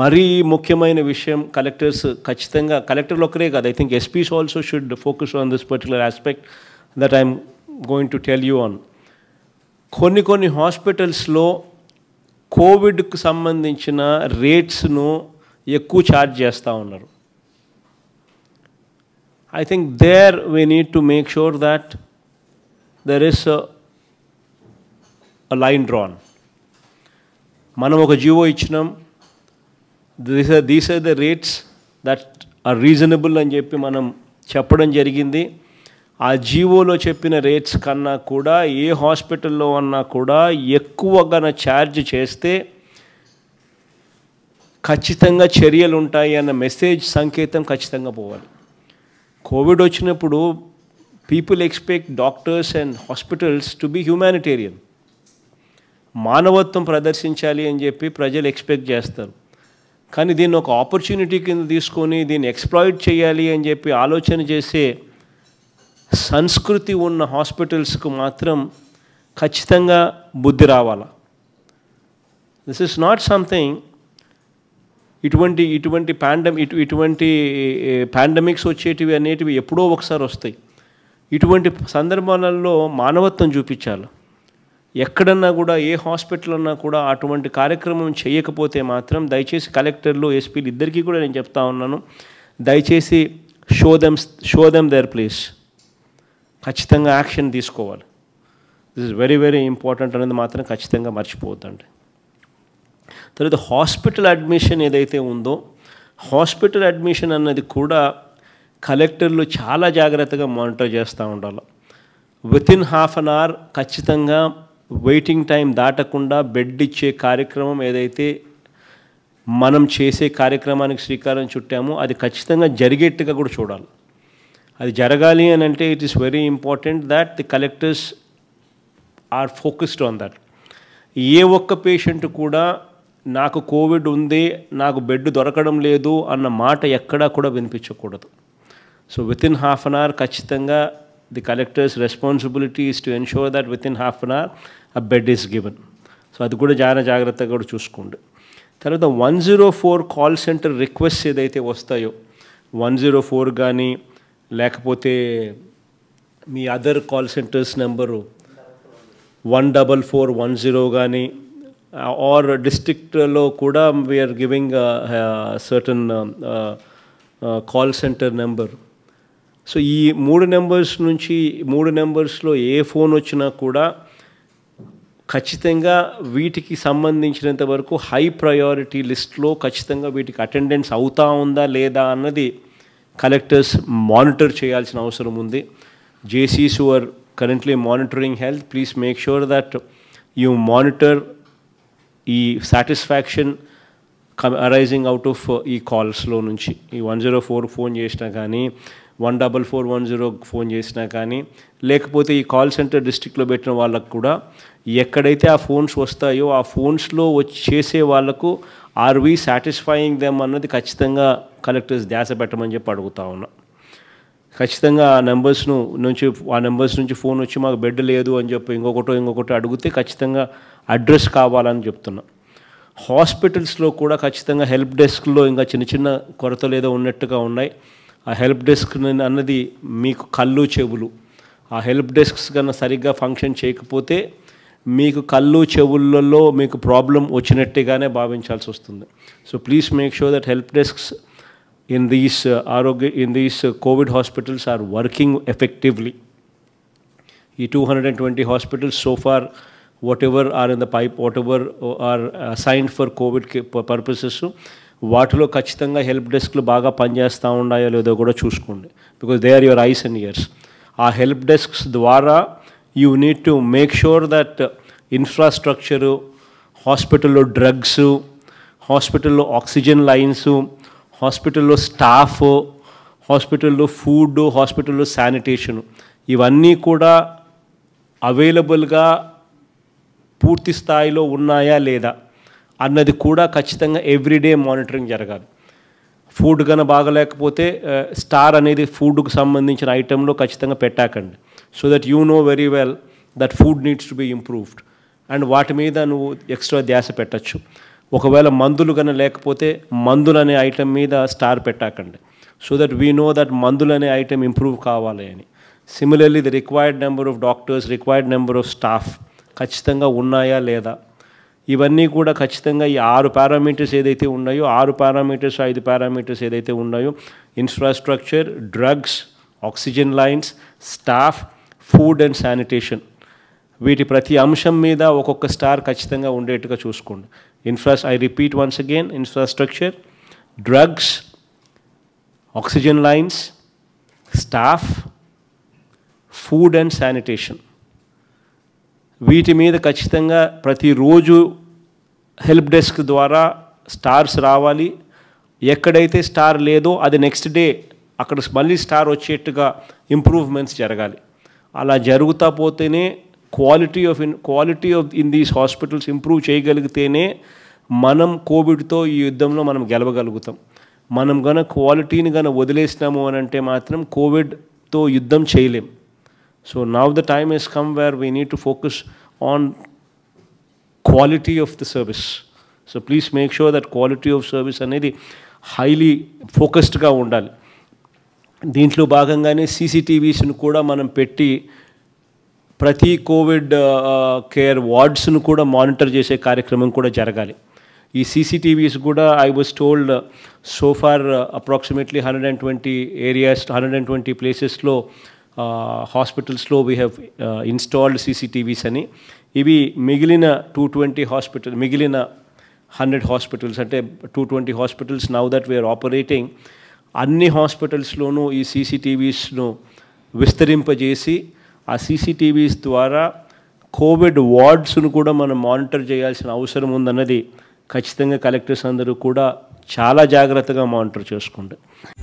మరీ ముఖ్యమైన విషయం కలెక్టర్స్ ఖచ్చితంగా కలెక్టర్లు ఒకరే కాదు I think SPs also should focus on this particular aspect that I'm going to tell you on కొన్ని కొన్ని హాస్పిటల్స్లో కోవిడ్కు సంబంధించిన రేట్స్ను ఎక్కువ ఛార్జ్ చేస్తూ ఉన్నారు I think there we need to make sure that there is line drawn మనం ఒక GO ఇచ్చినాం these are these are the rates that are reasonable అని చెప్పి మనం చెప్పడం జరిగింది ఆ జీవోలో చెప్పిన రేట్స్ కన్నా కూడా ఏ హాస్పిటల్లో అన్నా కూడా ఎక్కువగా ఛార్జ్ చేస్తే ఖచ్చితంగా చర్యలు ఉంటాయి అన్న మెసేజ్ సంకేతం ఖచ్చితంగా పోవాలి కోవిడ్ వచ్చినప్పుడు people expect doctors and hospitals to be humanitarian మానవత్వం ప్రదర్శించాలి అని చెప్పి ప్రజలు ఎక్స్పెక్ట్ చేస్తారు కానీ దీన్ని ఒక ఆపర్చునిటీ కింద తీసుకొని దీన్ని ఎక్స్ప్లాయిట్ చేయాలి అని చెప్పి ఆలోచన చేసే సంస్కృతి ఉన్న హాస్పిటల్స్కు మాత్రం ఖచ్చితంగా బుద్ధి రావాల దిస్ ఇస్ నాట్ సంథింగ్ ఇటువంటి ఇటువంటి పాండమ్ ఇటు ఇటువంటి పాండమిక్స్ వచ్చేటివి అనేటివి ఎప్పుడో ఒకసారి వస్తాయి ఇటువంటి సందర్భాలలో మానవత్వం చూపించాలి ఎక్కడన్నా కూడా ఏ హాస్పిటల్ అన్నా కూడా అటువంటి కార్యక్రమం చేయకపోతే మాత్రం దయచేసి కలెక్టర్లు ఎస్పీలు ఇద్దరికీ కూడా నేను చెప్తా ఉన్నాను దయచేసి show them show them their place ఖచ్చితంగా యాక్షన్ తీసుకోవాలి this is very very important అనేది మాత్రం ఖచ్చితంగా మర్చిపోతుంది తర్వాత హాస్పిటల్ అడ్మిషన్ ఏదైతే ఉందో హాస్పిటల్ అడ్మిషన్ అన్నది కూడా కలెక్టర్లు చాలా జాగ్రత్తగా మానిటర్ చేస్తూ ఉండాలి వితిన్ హాఫ్ అన్ అవర్ ఖచ్చితంగా వెయిటింగ్ టైం దాటకుండా బెడ్ ఇచ్చే కార్యక్రమం ఏదైతే మనం చేసే కార్యక్రమానికి శ్రీకారం చుట్టామో అది ఖచ్చితంగా జరిగేట్టుగా కూడా చూడాలి అది జరగాలి అని అంటే it is very important that the collectors are focused on that ఏ ఒక్క పేషెంట్ కూడా నాకు కోవిడ్ ఉంది నాకు బెడ్ దొరకడం లేదు అన్న మాట ఎక్కడా కూడా వినిపించకూడదు so within half an hour ఖచ్చితంగా the collectors responsibility is to ensure that within half an hour a bed is given so అది కూడా చాలా జాగ్రత్తగా కూడా చూసుకోండి తర్వాత one zero four call centre request ఏదైతే వస్తాయో వన్ జీరో ఫోర్ కానీ లేకపోతే మీ other call centres number one double four one zero కానీ ఆర్ డిస్ట్రిక్ట్లో కూడా we are giving certain call centre number so ఈ మూడు నెంబర్స్ నుంచి మూడు నెంబర్స్లో ఏ ఫోన్ వచ్చినా కూడా ఖచ్చితంగా వీటికి సంబంధించినంత వరకు హై ప్రయారిటీ లిస్ట్లో ఖచ్చితంగా వీటికి అటెండెన్స్ అవుతా ఉందా లేదా అన్నది కలెక్టర్స్ మానిటర్ చేయాల్సిన అవసరం ఉంది జేసీస్ are currently monitoring health please make sure that you monitor ఈ సాటిస్ఫాక్షన్ అరైజింగ్ అవుట్ ఆఫ్ ఈ కాల్స్లో నుంచి ఈ వన్ జీరో ఫోర్ ఫోన్ చేసినా కానీ one double four one zero phone చేసినా కానీ లేకపోతే ఈ కాల్ సెంటర్ డిస్టిక్లో పెట్టిన వాళ్ళకు కూడా ఎక్కడైతే ఆ ఫోన్స్ వస్తాయో ఆ ఫోన్స్లో చేసే వాళ్లకు ఆర్ వీ సాటిస్ఫైయింగ్ దెమ్ అన్నది ఖచ్చితంగా కలెక్టర్స్ ధ్యాస పెట్టమని చెప్పి అడుగుతా ఉన్నా ఖచ్చితంగా ఆ నెంబర్స్ను నుంచి ఆ నెంబర్స్ నుంచి ఫోన్ వచ్చి మాకు బెడ్ లేదు అని చెప్పి ఇంకొకటో ఇంకొకటో అడిగితే ఖచ్చితంగా అడ్రస్ కావాలని చెప్తున్నా హాస్పిటల్స్లో కూడా ఖచ్చితంగా హెల్ప్ డెస్క్లో ఇంకా చిన్న చిన్న కొరతలు ఏదో ఉన్నట్టుగా ఉన్నాయి ఆ హెల్ప్ డెస్క్ అన్నది మీకు కళ్ళు చెవులు ఆ హెల్ప్ డెస్క్స్ కన్నా సరిగ్గా ఫంక్షన్ చేయకపోతే మీకు కళ్ళు చెవులలో మీకు ప్రాబ్లం వచ్చినట్టుగానే భావించాల్సి వస్తుంది so please make sure that help desks in these ఆరోగ్య in these Covid hospitals are working effectively ఈ two hundred and twenty hospitals so far whatever are in the pipe whatever are assigned for Covid purposes వాటిలో ఖచ్చితంగా help డెస్క్లు బాగా పనిచేస్తూ ఉన్నాయో లేదో కూడా చూసుకోండి because they are your eyes and ears ఆ హెల్ప్ డెస్క్స్ ద్వారా you need to make sure that infrastructure హాస్పిటల్లో డ్రగ్స్ హాస్పిటల్లో ఆక్సిజన్ లైన్స్ హాస్పిటల్లో స్టాఫ్ హాస్పిటల్లో ఫుడ్ హాస్పిటల్లో శానిటేషను ఇవన్నీ కూడా అవైలబుల్గా పూర్తి స్థాయిలో ఉన్నాయా లేదా అన్నది కూడా ఖచ్చితంగా ఎవ్రీడే మానిటరింగ్ జరగాలి ఫుడ్ కనుక బాగలేకపోతే స్టార్ అనేది ఫుడ్కు సంబంధించిన ఐటెంలో ఖచ్చితంగా పెట్టాకండి so that you know very well that food needs to be improved and వాటి మీద నువ్వు ఎక్స్ట్రా ధ్యాస పెట్టచ్చు ఒకవేళ మందులు కనుక లేకపోతే మందులు అనే ఐటెం మీద స్టార్ పెట్టాకండి so that we know that మందులు అనే ఐటెం ఇంప్రూవ్ కావాలి అని similarly the required number of doctors required number of staff ఖచ్చితంగా ఉన్నాయా లేదా ఇవన్నీ కూడా ఖచ్చితంగా ఈ ఆరు పారామీటర్స్ ఏదైతే ఉన్నాయో ఆరు పారామీటర్స్ ఐదు పారామీటర్స్ ఏదైతే ఉన్నాయో infrastructure drugs oxygen lines staff food and sanitation వీటి ప్రతి అంశం మీద ఒక్కొక్క స్టార్ ఖచ్చితంగా ఉండేట్టుగా చూసుకోండి infra I repeat once again infrastructure drugs oxygen lines staff food and sanitation వీటి మీద ఖచ్చితంగా ప్రతిరోజు హెల్ప్ డెస్క్ ద్వారా స్టార్స్ రావాలి ఎక్కడైతే స్టార్ లేదో అది నెక్స్ట్ డే అక్కడ మళ్ళీ స్టార్ వచ్చేట్టుగా ఇంప్రూవ్మెంట్స్ జరగాలి అలా జరుగుతా పోతేనే quality of in quality of in these hospitals improve చేయగలిగితేనే మనం కోవిడ్తో ఈ యుద్ధంలో మనం గెలవగలుగుతాం మనం గన క్వాలిటీని గన వదిలేసినాము అని అంటే మాత్రం కోవిడ్తో యుద్ధం చేయలేం So now the time has come where we need to focus on quality of the service. So please make sure that quality of service is highly focused. దీంట్లో భాగంగానే సీసీటీవీస్ను కూడా మనం పెట్టి ప్రతి కోవిడ్ కేర్ వార్డ్స్ను కూడా మానిటర్ చేసే కార్యక్రమం కూడా జరగాలి ఈ సీసీటీవీస్ కూడా I was told so far approximately hundred and twenty areas hundred and twenty ప్లేసెస్లో హాస్పిటల్స్లో వీ హ్యావ్ ఇన్స్టాల్డ్ సీసీటీవీస్ అని ఇవి మిగిలిన టూ ట్వంటీ హాస్పిటల్ మిగిలిన హండ్రెడ్ హాస్పిటల్స్ అంటే two twenty hospitals now that we are operating అన్ని హాస్పిటల్స్లోనూ ఈ సీసీటీవీస్ను విస్తరింపజేసి ఆ సీసీటీవీస్ ద్వారా కోవిడ్ వార్డ్స్ను కూడా మనం మానిటర్ చేయాల్సిన అవసరం ఉందన్నది ఖచ్చితంగా కలెక్టర్స్ అందరూ కూడా చాలా జాగ్రత్తగా మానిటర్ చేసుకుంటారు